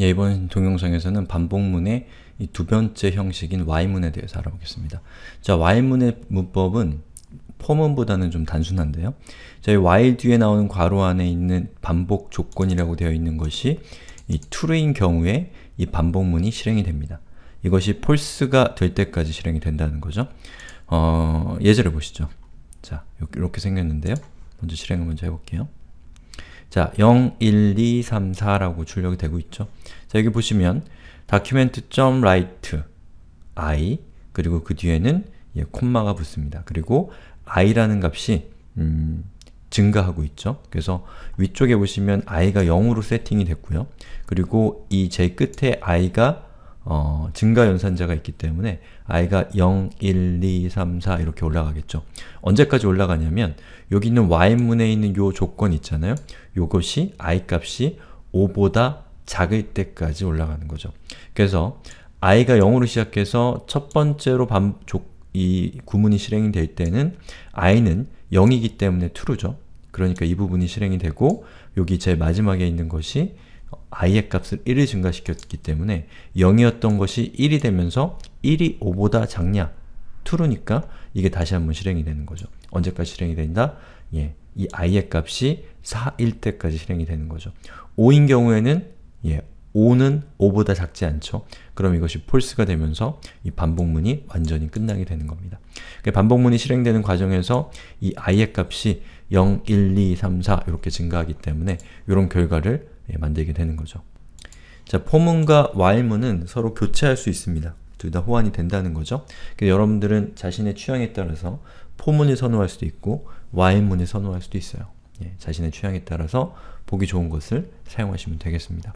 예, 이번 동영상에서는 반복문의 두 번째 형식인 y문에 대해서 알아보겠습니다. 자, y문의 문법은 포문보다는 좀 단순한데요. 자, 이 y 뒤에 나오는 괄호 안에 있는 반복 조건이라고 되어 있는 것이 이 true인 경우에 이 반복문이 실행이 됩니다. 이것이 false가 될 때까지 실행이 된다는 거죠. 어, 예제를 보시죠. 자, 이렇게 생겼는데요. 먼저 실행을 먼저 해볼게요. 자, 0, 1, 2, 3, 4라고 출력이 되고 있죠. 자, 여기 보시면 document.write i 그리고 그 뒤에는 예, 콤마가 붙습니다. 그리고 i라는 값이 음, 증가하고 있죠. 그래서 위쪽에 보시면 i가 0으로 세팅이 됐고요. 그리고 이 제 끝에 i가 어, 증가 연산자가 있기 때문에 i가 0, 1, 2, 3, 4 이렇게 올라가겠죠. 언제까지 올라가냐면 여기 있는 y문에 있는 요 조건 있잖아요. 요것이 i 값이 5보다 작을 때까지 올라가는 거죠. 그래서 i가 0으로 시작해서 첫 번째로 반, 조, 이 구문이 실행이 될 때는 i는 0이기 때문에 true죠. 그러니까 이 부분이 실행이 되고 여기 제일 마지막에 있는 것이 i의 값을 1을 증가시켰기 때문에 0이었던 것이 1이 되면서 1이 5보다 작냐? true니까 이게 다시 한 번 실행이 되는 거죠. 언제까지 실행이 된다? 예, 이 i의 값이 4일 때까지 실행이 되는 거죠. 5인 경우에는 예, 5는 5보다 작지 않죠? 그럼 이것이 false가 되면서 이 반복문이 완전히 끝나게 되는 겁니다. 그러니까 반복문이 실행되는 과정에서 이 i의 값이 0, 1, 2, 3, 4 이렇게 증가하기 때문에 이런 결과를 예, 만들게 되는 거죠. 자, 포문과 while문은 서로 교체할 수 있습니다. 둘 다 호환이 된다는 거죠. 그러니까 여러분들은 자신의 취향에 따라서 포문을 선호할 수도 있고 while문을 선호할 수도 있어요. 예, 자신의 취향에 따라서 보기 좋은 것을 사용하시면 되겠습니다.